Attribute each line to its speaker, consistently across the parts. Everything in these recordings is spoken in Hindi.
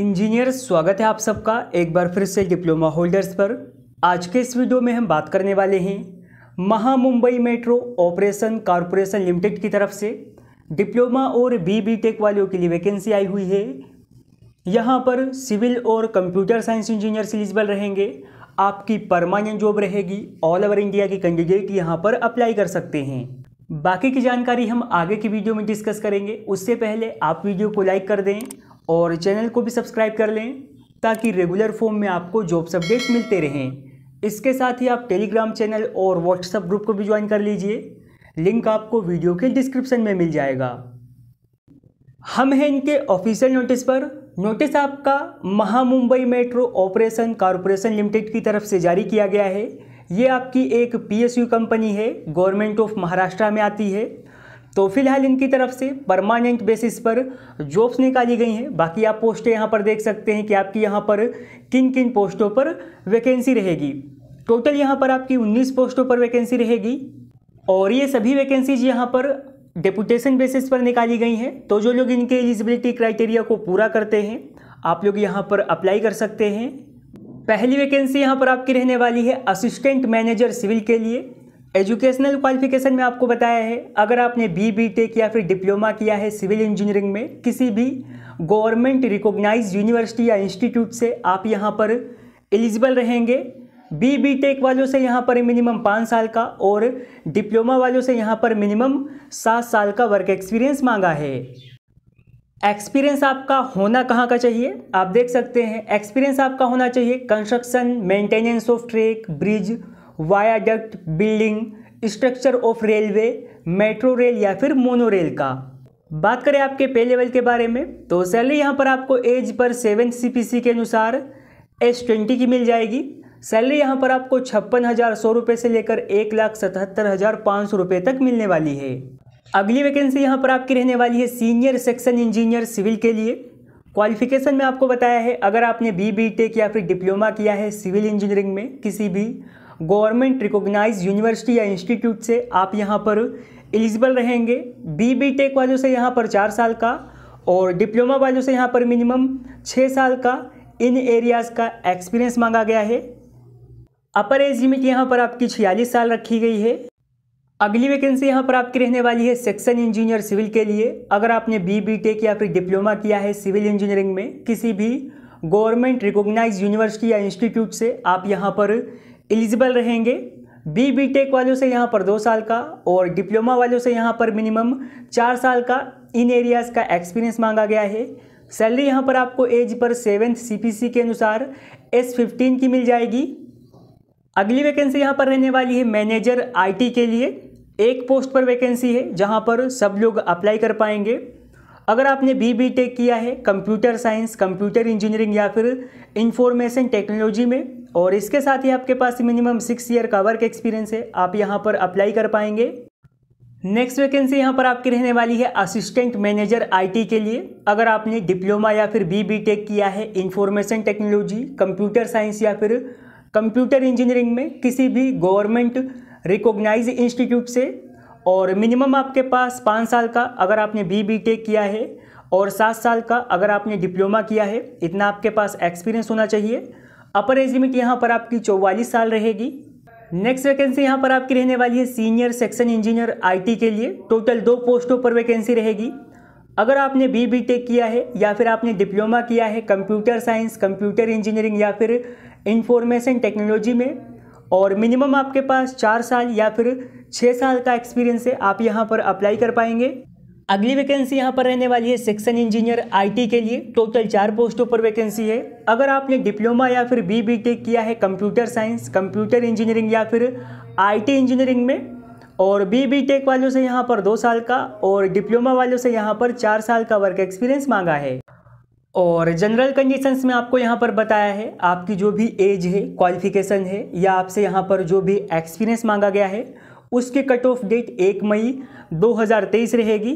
Speaker 1: इंजीनियर स्वागत है आप सबका एक बार फिर से डिप्लोमा होल्डर्स पर आज के इस वीडियो में हम बात करने वाले हैं Maha Mumbai metro operation corporation limited की तरफ से डिप्लोमा और बी बी टेक वालों के लिए वैकेंसी आई हुई है यहाँ पर सिविल और कंप्यूटर साइंस इंजीनियर्स एलिजिबल रहेंगे आपकी परमानेंट जॉब रहेगी ऑल ओवर इंडिया के कैंडिडेट यहाँ पर अप्लाई कर सकते हैं बाकी की जानकारी हम आगे की वीडियो में डिस्कस करेंगे उससे पहले आप वीडियो को लाइक कर दें और चैनल को भी सब्सक्राइब कर लें ताकि रेगुलर फॉर्म में आपको जॉब्स अपडेट्स मिलते रहें इसके साथ ही आप टेलीग्राम चैनल और व्हाट्सएप ग्रुप को भी ज्वाइन कर लीजिए लिंक आपको वीडियो के डिस्क्रिप्शन में मिल जाएगा हम हैं इनके ऑफिशियल नोटिस पर नोटिस आपका Maha Mumbai metro operation corporation limited की तरफ से जारी किया गया है ये आपकी एक पीएसयू कंपनी है गवर्नमेंट ऑफ महाराष्ट्र में आती है तो फिलहाल इनकी तरफ से परमानेंट बेसिस पर जॉब्स निकाली गई हैं बाकी आप पोस्टें यहाँ पर देख सकते हैं कि आपकी यहाँ पर किन किन पोस्टों पर वैकेंसी रहेगी टोटल यहाँ पर आपकी 19 पोस्टों पर वैकेंसी रहेगी और ये सभी वैकेंसीज यहाँ पर डेपुटेशन बेसिस पर निकाली गई हैं तो जो लोग इनके एलिजिबिलिटी क्राइटेरिया को पूरा करते हैं आप लोग यहाँ पर अप्लाई कर सकते हैं पहली वैकेंसी यहाँ पर आपकी रहने वाली है असिस्टेंट मैनेजर सिविल के लिए एजुकेशनल क्वालिफिकेशन में आपको बताया है अगर आपने बी बी टेक या फिर डिप्लोमा किया है सिविल इंजीनियरिंग में किसी भी गवर्नमेंट रिकॉग्नाइज यूनिवर्सिटी या इंस्टीट्यूट से आप यहाँ पर एलिजिबल रहेंगे बी बी टेक वालों से यहाँ पर मिनिमम पाँच साल का और डिप्लोमा वालों से यहाँ पर मिनिमम सात साल का वर्क एक्सपीरियंस मांगा है एक्सपीरियंस आपका होना कहाँ का चाहिए आप देख सकते हैं एक्सपीरियंस आपका होना चाहिए construction maintenance of track bridge viaduct building structure of railway metro rail या फिर मोनो रेल का बात करें आपके पे लेवल के बारे में तो सैलरी यहाँ पर आपको एज पर सेवन सी के अनुसार एस ट्वेंटी की मिल जाएगी सैलरी यहाँ पर आपको छप्पन हज़ार सौ रुपये से लेकर एक लाख सतहत्तर हज़ार पाँच सौ रुपये तक मिलने वाली है अगली वैकेंसी यहाँ पर आपकी रहने वाली है सीनियर सेक्शन इंजीनियर सिविल के लिए क्वालिफिकेशन में आपको बताया है अगर आपने बी बी टेक या फिर डिप्लोमा किया है सिविल इंजीनियरिंग में किसी भी गवर्नमेंट रिकॉग्नाइज यूनिवर्सिटी या इंस्टीट्यूट से आप यहाँ पर एलिजिबल रहेंगे बी बी टेक वालों से यहाँ पर चार साल का और डिप्लोमा वालों से यहाँ पर मिनिमम छः साल का इन एरियाज़ का एक्सपीरियंस मांगा गया है अपर एज लिमिट यहाँ पर आपकी छियालीस साल रखी गई है अगली वैकेंसी यहाँ पर आपकी रहने वाली है सेक्शन इंजीनियर सिविल के लिए अगर आपने बी बी टेक या फिर डिप्लोमा किया है सिविल इंजीनियरिंग में किसी भी गवर्नमेंट रिकॉग्नाइज यूनिवर्सिटी या इंस्टीट्यूट से आप यहाँ पर एलिजिबल रहेंगे बी बी टेक वालों से यहाँ पर दो साल का और डिप्लोमा वालों से यहाँ पर मिनिमम चार साल का इन एरियाज़ का एक्सपीरियंस मांगा गया है सैलरी यहाँ पर आपको एज पर सेवेंथ सीपीसी के अनुसार एस फिफ्टीन की मिल जाएगी अगली वैकेंसी यहाँ पर रहने वाली है मैनेजर आईटी के लिए एक पोस्ट पर वैकेंसी है जहाँ पर सब लोग अप्लाई कर पाएंगे अगर आपने बी बी टेक किया है कंप्यूटर साइंस कंप्यूटर इंजीनियरिंग या फिर इंफॉर्मेशन टेक्नोलॉजी में और इसके साथ ही आपके पास मिनिमम सिक्स ईयर का वर्क एक्सपीरियंस है आप यहाँ पर अप्लाई कर पाएंगे नेक्स्ट वैकेंसी यहाँ पर आपकी रहने वाली है असिस्टेंट मैनेजर आईटी के लिए अगर आपने डिप्लोमा या फिर बी बी टेक किया है इंफॉर्मेशन टेक्नोलॉजी कंप्यूटर साइंस या फिर कंप्यूटर इंजीनियरिंग में किसी भी गवर्नमेंट रिकॉग्नाइज इंस्टीट्यूट से और मिनिमम आपके पास पाँच साल का अगर आपने बी बी टेक किया है और सात साल का अगर आपने डिप्लोमा किया है इतना आपके पास एक्सपीरियंस होना चाहिए अपर एज लिमिट यहाँ पर आपकी चौवालीस साल रहेगी नेक्स्ट वैकेंसी यहाँ पर आपकी रहने वाली है सीनियर सेक्शन इंजीनियर आईटी के लिए टोटल दो पोस्टों पर वैकेंसी रहेगी अगर आपने बी बी टेक किया है या फिर आपने डिप्लोमा किया है कंप्यूटर साइंस कंप्यूटर इंजीनियरिंग या फिर इंफॉर्मेशन टेक्नोलॉजी में और मिनिमम आपके पास चार साल या फिर छः साल का एक्सपीरियंस है आप यहाँ पर अप्लाई कर पाएंगे अगली वैकेंसी यहाँ पर रहने वाली है सेक्शन इंजीनियर आईटी के लिए टोटल चार पोस्टों पर वैकेंसी है अगर आपने डिप्लोमा या फिर बी बी टेक किया है कंप्यूटर साइंस कंप्यूटर इंजीनियरिंग या फिर आईटी इंजीनियरिंग में और बी बी टेक वालों से यहाँ पर दो साल का और डिप्लोमा वालों से यहाँ पर चार साल का वर्क एक्सपीरियंस मांगा है और जनरल कंडीशंस में आपको यहाँ पर बताया है आपकी जो भी एज है क्वालिफिकेशन है या आपसे यहाँ पर जो भी एक्सपीरियंस मांगा गया है उसके कट ऑफ डेट एक मई 2023 रहेगी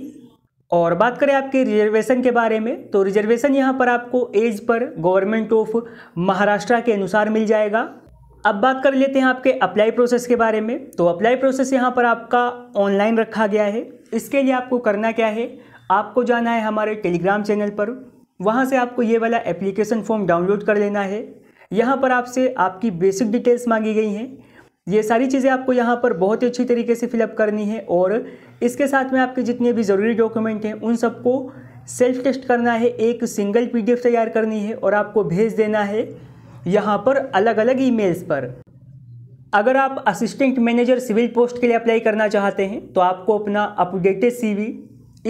Speaker 1: और बात करें आपके रिजर्वेशन के बारे में तो रिजर्वेशन यहाँ पर आपको as per government of Maharashtra के अनुसार मिल जाएगा अब बात कर लेते हैं आपके अप्लाई प्रोसेस के बारे में तो अप्लाई प्रोसेस यहाँ पर आपका ऑनलाइन रखा गया है इसके लिए आपको करना क्या है आपको जाना है हमारे टेलीग्राम चैनल पर वहाँ से आपको ये वाला एप्लीकेशन फॉर्म डाउनलोड कर लेना है यहाँ पर आपसे आपकी बेसिक डिटेल्स मांगी गई हैं ये सारी चीज़ें आपको यहाँ पर बहुत ही अच्छी तरीके से फिलअप करनी है और इसके साथ में आपके जितने भी ज़रूरी डॉक्यूमेंट हैं उन सबको सेल्फ टेस्ट करना है एक सिंगल पीडीएफ तैयार करनी है और आपको भेज देना है यहाँ पर अलग अलग ईमेल्स पर अगर आप असिस्टेंट मैनेजर सिविल पोस्ट के लिए अप्लाई करना चाहते हैं तो आपको अपना अपडेटेड सी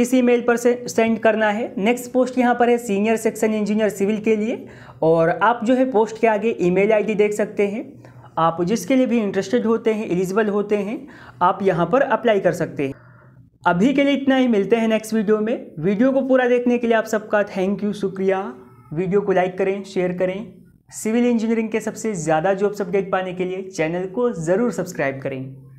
Speaker 1: इस ईमेल पर से सेंड करना है नेक्स्ट पोस्ट यहाँ पर है सीनियर सेक्शन इंजीनियर सिविल के लिए और आप जो है पोस्ट के आगे ईमेल आईडी देख सकते हैं आप जिसके लिए भी इंटरेस्टेड होते हैं एलिजिबल होते हैं आप यहाँ पर अप्लाई कर सकते हैं अभी के लिए इतना ही मिलते हैं नेक्स्ट वीडियो में वीडियो को पूरा देखने के लिए आप सबका थैंक यू शुक्रिया वीडियो को लाइक करें शेयर करें सिविल इंजीनियरिंग के सबसे ज़्यादा जॉब्स अपडेट पाने के लिए चैनल को ज़रूर सब्सक्राइब करें